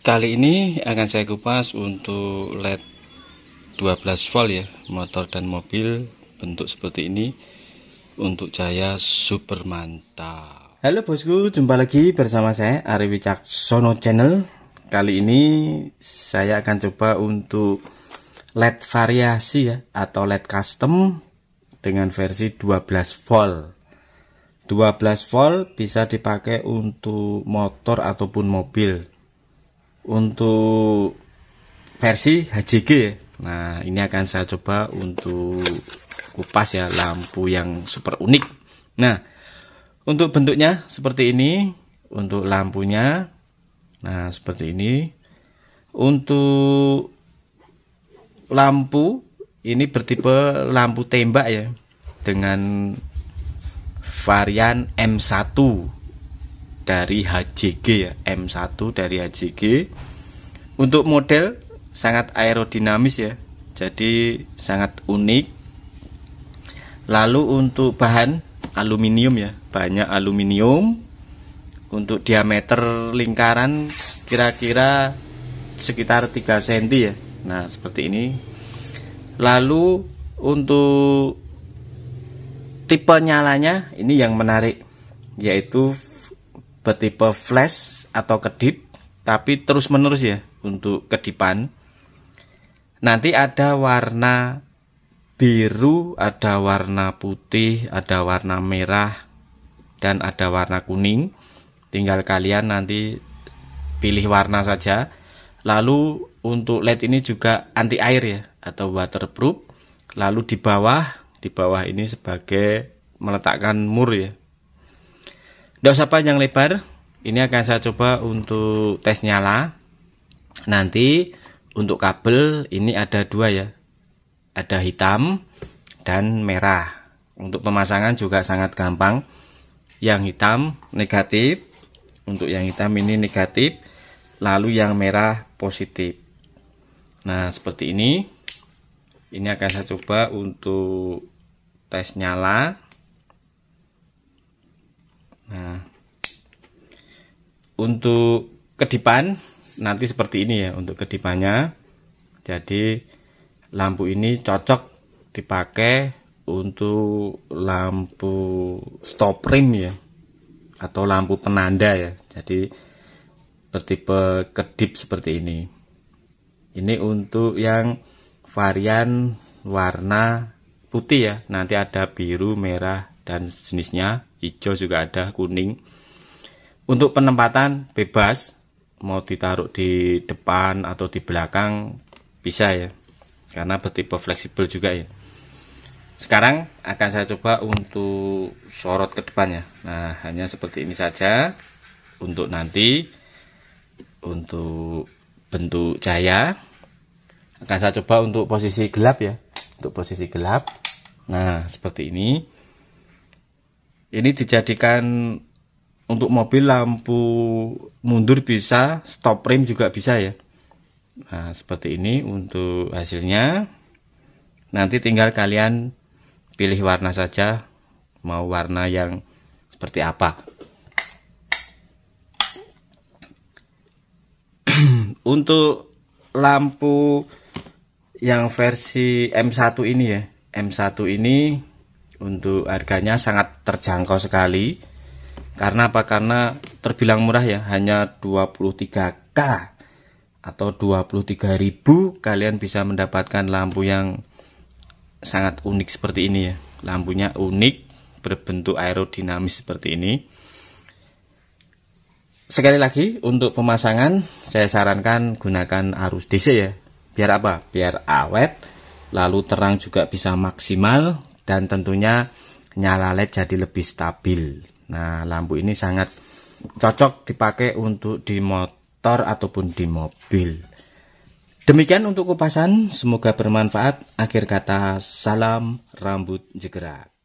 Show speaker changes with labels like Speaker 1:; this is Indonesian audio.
Speaker 1: Kali ini akan saya kupas untuk LED 12 volt ya, motor dan mobil bentuk seperti ini untuk Jaya super mantap. Halo bosku, jumpa lagi bersama saya Ari Wicaksono Channel. Kali ini saya akan coba untuk LED variasi ya atau LED custom dengan versi 12 volt. 12 volt bisa dipakai untuk motor ataupun mobil untuk versi HJG ya. Nah, ini akan saya coba untuk kupas ya lampu yang super unik. Nah, untuk bentuknya seperti ini, untuk lampunya nah seperti ini. Untuk lampu ini bertipe lampu tembak ya dengan varian M1 dari HJG ya M1 dari HJG untuk model sangat aerodinamis ya jadi sangat unik lalu untuk bahan aluminium ya banyak aluminium untuk diameter lingkaran kira-kira sekitar 3 cm ya nah seperti ini lalu untuk tipe nyalanya ini yang menarik yaitu bertipe flash atau kedip tapi terus menerus ya untuk kedipan nanti ada warna biru ada warna putih ada warna merah dan ada warna kuning tinggal kalian nanti pilih warna saja lalu untuk LED ini juga anti air ya atau waterproof lalu di bawah di bawah ini sebagai meletakkan mur ya tidak usah panjang lebar, ini akan saya coba untuk tes nyala. Nanti untuk kabel ini ada dua ya, ada hitam dan merah. Untuk pemasangan juga sangat gampang. Yang hitam negatif, untuk yang hitam ini negatif, lalu yang merah positif. Nah seperti ini, ini akan saya coba untuk tes nyala Nah, untuk kedipan nanti seperti ini ya untuk kedipannya. Jadi lampu ini cocok dipakai untuk lampu stop rim ya atau lampu penanda ya. Jadi bertipe kedip seperti ini. Ini untuk yang varian warna putih ya. Nanti ada biru, merah dan jenisnya hijau juga ada kuning untuk penempatan bebas mau ditaruh di depan atau di belakang bisa ya karena bertipe fleksibel juga ya sekarang akan saya coba untuk sorot ke depannya nah hanya seperti ini saja untuk nanti untuk bentuk cahaya akan saya coba untuk posisi gelap ya untuk posisi gelap nah seperti ini ini dijadikan untuk mobil lampu mundur bisa, stop rim juga bisa ya. Nah, seperti ini untuk hasilnya. Nanti tinggal kalian pilih warna saja, mau warna yang seperti apa. untuk lampu yang versi M1 ini ya, M1 ini untuk harganya sangat terjangkau sekali karena apa karena terbilang murah ya hanya 23k atau 23.000 kalian bisa mendapatkan lampu yang sangat unik seperti ini ya lampunya unik berbentuk aerodinamis seperti ini sekali lagi untuk pemasangan saya sarankan gunakan arus DC ya biar apa biar awet lalu terang juga bisa maksimal dan tentunya nyala LED jadi lebih stabil. Nah, lampu ini sangat cocok dipakai untuk di motor ataupun di mobil. Demikian untuk kupasan, semoga bermanfaat. Akhir kata, salam rambut jegerak.